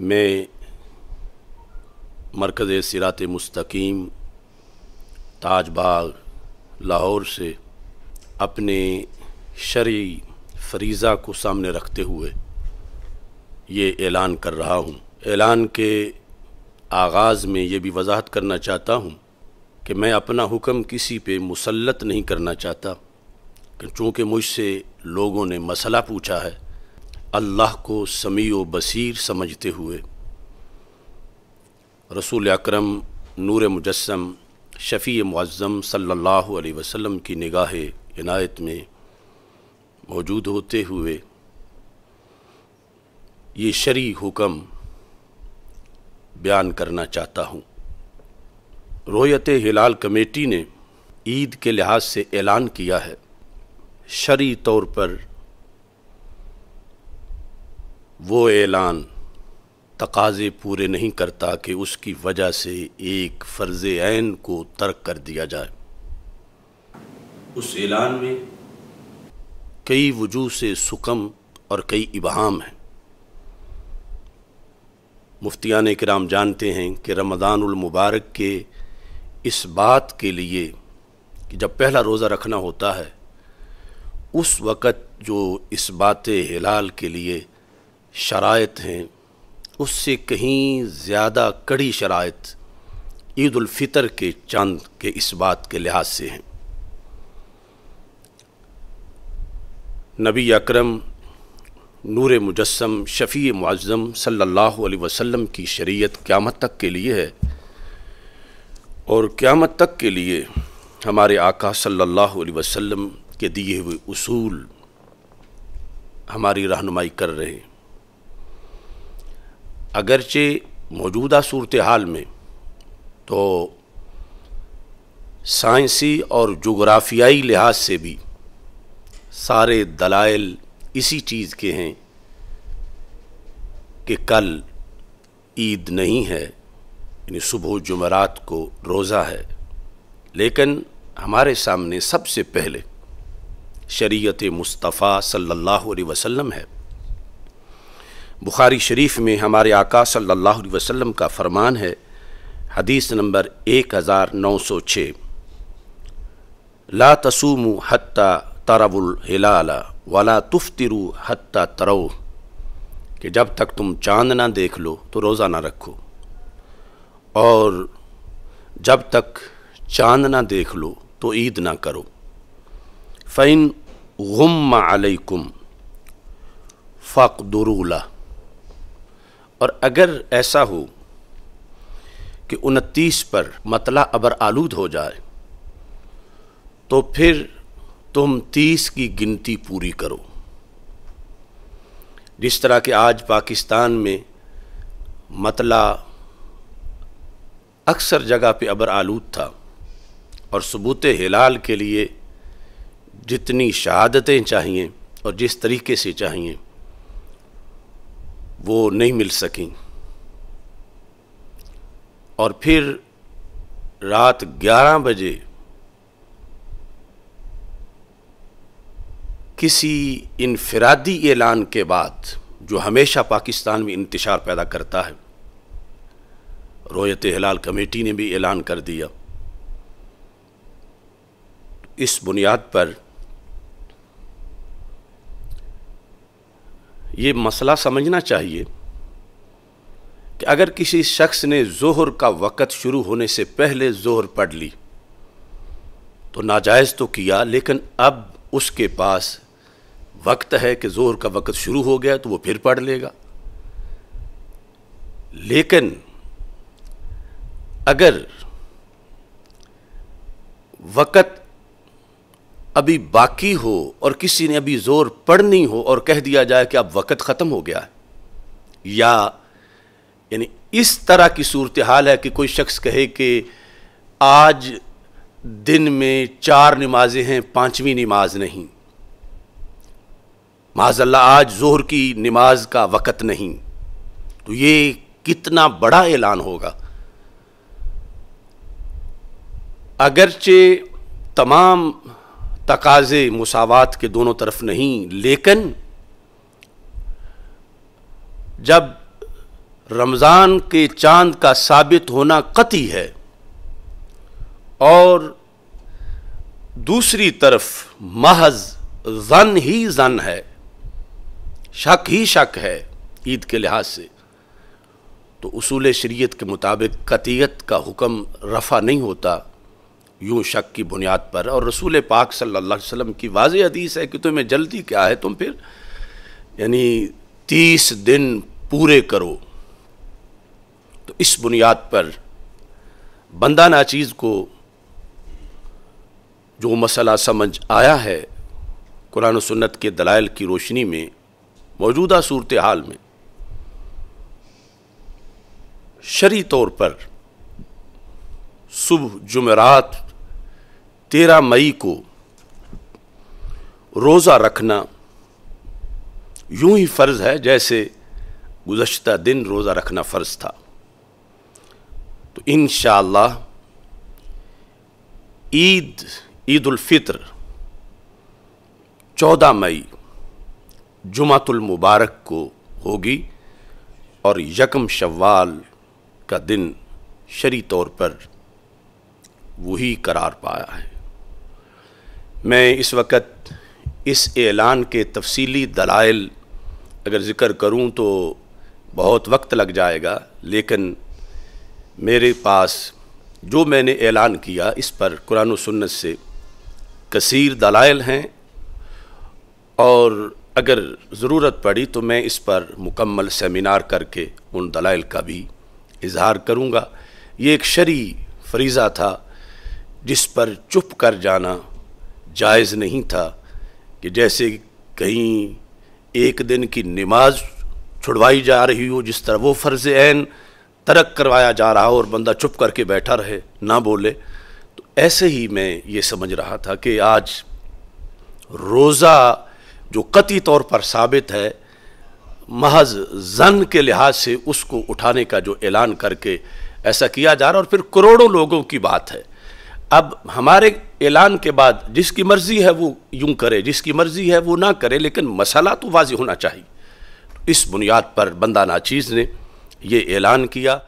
मैं मरकज़ सिरात मुस्तकीम ताज बाग लाहौर से अपने शरी फरीज़ा को सामने रखते हुए ये ऐलान कर रहा हूँ ऐलान के आगाज़ में ये भी वजाहत करना चाहता हूँ कि मैं अपना हुक्म किसी पे मुसलत नहीं करना चाहता चूँकि मुझसे लोगों ने मसला पूछा है अल्लाह को समी व बसीर समझते हुए रसूल अक्रम नूर मुजस्म शफ़ी मज़म सल्ला वसम की निगाह इनायत में मौजूद होते हुए ये शरी हुक्म बयान करना चाहता हूँ रोयत हिलाल कमेटी ने ईद के लिहाज से ऐलान किया है शरी तौर पर वो ऐलान तकाजे पूरे नहीं करता कि उसकी वजह से एक फ़र्ज आन को तर्क कर दिया जाए उस ऐलान में कई वजू से सुकम और कई इबहम हैं मुफ्तियान कराम जानते हैं कि रमदानमबारक के इस बात के लिए कि जब पहला रोज़ा रखना होता है उस वक़्त जो इस बात हिलाल के लिए शरात हैं उससे कहीं ज़्यादा कड़ी शरात ईदालफ़ितर के चंद के इस बात के लिहाज से हैं नबी अकरम नूर मुजस्म शफ़ी मज़म सल्लल्लाहु अलैहि वसल्लम की शरीयत क़्यामत तक के लिए है और क़्यामत तक के लिए हमारे आका सल्लल्लाहु अलैहि वसल्लम के दिए हुए उसूल हमारी रहनुमाई कर रहे हैं अगरचे मौजूदा सूरत हाल में तो साइंसी और जोग्राफियाई लिहाज से भी सारे दलाइल इसी चीज़ के हैं कि कल ईद नहीं है यानी सुबह जुमरात को रोज़ा है लेकिन हमारे सामने सबसे पहले शरीयत मुस्तफ़ा सल्लल्लाहु अलैहि वसल्लम है बुखारी शरीफ में हमारे आका सल्लल्लाहु अलैहि वसल्लम का फरमान है हदीस नंबर एक हज़ार नौ सौ छः ला तसूम हत्ता तरवुल हिलाला वाला तुफ्तिरु हत्ता तरो कि जब तक तुम चांद ना देख लो तो रोज़ा ना रखो और जब तक चांद ना देख लो तो ईद ना करो फ़ैन गुम अलकुम फ़कदरूला और अगर ऐसा हो कि उनतीस पर मतला अबर आलूद हो जाए तो फिर तुम तीस की गिनती पूरी करो जिस तरह के आज पाकिस्तान में मतला अक्सर जगह पे अबर आलूद था और सबूत हिलाल के लिए जितनी शहादतें चाहिए और जिस तरीके से चाहिए वो नहीं मिल सकी और फिर रात 11 बजे किसी इनफरादी ऐलान के बाद जो हमेशा पाकिस्तान में इंतशार पैदा करता है रोयत हिलाल कमेटी ने भी ऐलान कर दिया इस बुनियाद पर ये मसला समझना चाहिए कि अगर किसी शख्स ने जोहर का वक़्त शुरू होने से पहले जोहर पढ़ ली तो नाजायज़ तो किया लेकिन अब उसके पास वक्त है कि जोहर का वक़्त शुरू हो गया तो वो फिर पढ़ लेगा लेकिन अगर वक़्त अभी बाकी हो और किसी ने अभी ज़ोर पढ़नी हो और कह दिया जाए कि अब वक़्त ख़त्म हो गया या यानी इस तरह की सूरत हाल है कि कोई शख्स कहे कि आज दिन में चार नमाजें हैं पांचवी नमाज नहीं माजल्ला आज जोहर की नमाज का वक़्त नहीं तो ये कितना बड़ा ऐलान होगा अगरचे तमाम तकाजे मुसावात के दोनों तरफ नहीं लेकिन जब रमज़ान के चांद का साबित होना कति है और दूसरी तरफ महज जन ही जन है शक ही शक है ईद के लिहाज से तो उसूल शरीयत के मुताबिक कतियत का हुक्म रफ़ा नहीं होता यूँ शक की बुनियाद पर और रसूल पाक सल्ला वसम की वाज हदीस है कि तुम्हें जल्दी क्या है तुम फिर यानी तीस दिन पूरे करो तो इस बुनियाद पर बंदा नाचीज़ को जो मसला समझ आया है कुरान सुन्नत के दलाइल की रोशनी में मौजूदा सूरत हाल में शरी तौर पर सुबह जुमेरात तेरह मई को रोज़ा रखना यूं ही फ़र्ज़ है जैसे गुज्त दिन रोज़ा रखना फ़र्ज़ था तो इन ईद ईदालफ़ितर चौदह मई मुबारक को होगी और यकम शवाल का दिन शरी तौर पर वही करार पाया है मैं इस वक्त इस ऐलान के तफसीली दलाइल अगर ज़िक्र करूँ तो बहुत वक्त लग जाएगा लेकिन मेरे पास जो मैंने ऐलान किया इस पर कुरान सुन्नत से कसीर दलाइल हैं और अगर ज़रूरत पड़ी तो मैं इस पर मुकम्मल सेमिनार करके उन दलाइल का भी इजहार करूँगा ये एक शरी फरीज़ा था जिस पर चुप कर जाना जायज़ नहीं था कि जैसे कहीं एक दिन की नमाज छुड़वाई जा रही हो जिस तरह वो फ़र्ज़ ऐन तरक करवाया जा रहा हो और बंदा चुप करके बैठा रहे ना बोले तो ऐसे ही मैं ये समझ रहा था कि आज रोज़ा जो कती तौर पर साबित है महज जन के लिहाज से उसको उठाने का जो ऐलान करके ऐसा किया जा रहा है और फिर करोड़ों लोगों की बात है अब हमारे ऐलान के बाद जिसकी मर्जी है वो यूं करे जिसकी मर्जी है वो ना करे लेकिन मसाला तो वाज होना चाहिए इस बुनियाद पर बंदा नाचीज़ ने ये ऐलान किया